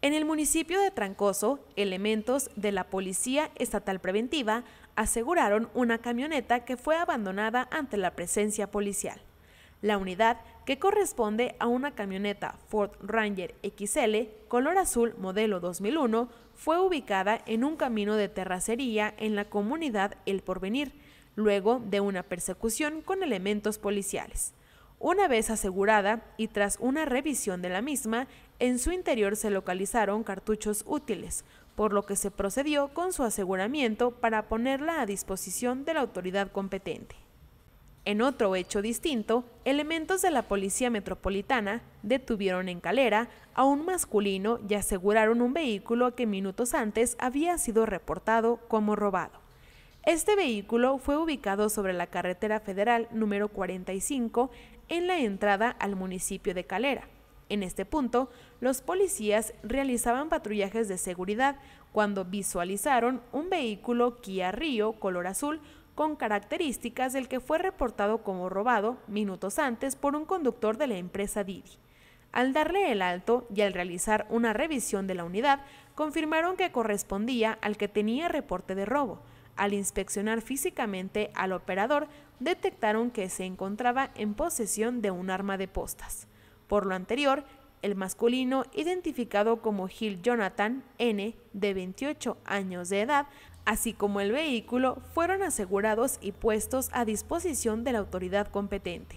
En el municipio de Trancoso, elementos de la Policía Estatal Preventiva aseguraron una camioneta que fue abandonada ante la presencia policial. La unidad, que corresponde a una camioneta Ford Ranger XL color azul modelo 2001, fue ubicada en un camino de terracería en la comunidad El Porvenir, luego de una persecución con elementos policiales. Una vez asegurada y tras una revisión de la misma, en su interior se localizaron cartuchos útiles, por lo que se procedió con su aseguramiento para ponerla a disposición de la autoridad competente. En otro hecho distinto, elementos de la Policía Metropolitana detuvieron en Calera a un masculino y aseguraron un vehículo que minutos antes había sido reportado como robado. Este vehículo fue ubicado sobre la carretera federal número 45 en la entrada al municipio de Calera. En este punto, los policías realizaban patrullajes de seguridad cuando visualizaron un vehículo Kia Río color azul con características del que fue reportado como robado minutos antes por un conductor de la empresa Didi. Al darle el alto y al realizar una revisión de la unidad, confirmaron que correspondía al que tenía reporte de robo. Al inspeccionar físicamente al operador, detectaron que se encontraba en posesión de un arma de postas. Por lo anterior, el masculino, identificado como Gil Jonathan N., de 28 años de edad, así como el vehículo, fueron asegurados y puestos a disposición de la autoridad competente.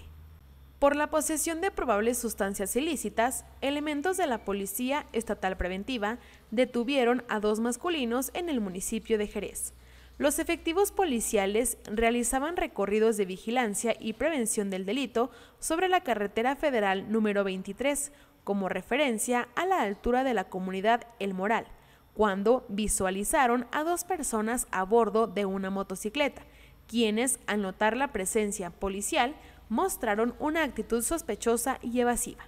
Por la posesión de probables sustancias ilícitas, elementos de la Policía Estatal Preventiva detuvieron a dos masculinos en el municipio de Jerez. Los efectivos policiales realizaban recorridos de vigilancia y prevención del delito sobre la carretera federal número 23, como referencia a la altura de la comunidad El Moral, cuando visualizaron a dos personas a bordo de una motocicleta, quienes, al notar la presencia policial, mostraron una actitud sospechosa y evasiva.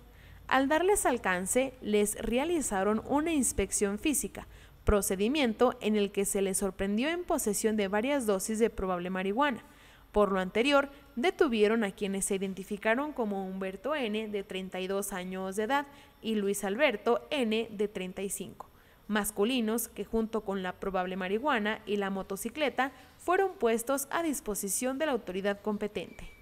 Al darles alcance, les realizaron una inspección física, procedimiento en el que se le sorprendió en posesión de varias dosis de probable marihuana. Por lo anterior, detuvieron a quienes se identificaron como Humberto N, de 32 años de edad, y Luis Alberto N, de 35, masculinos que junto con la probable marihuana y la motocicleta fueron puestos a disposición de la autoridad competente.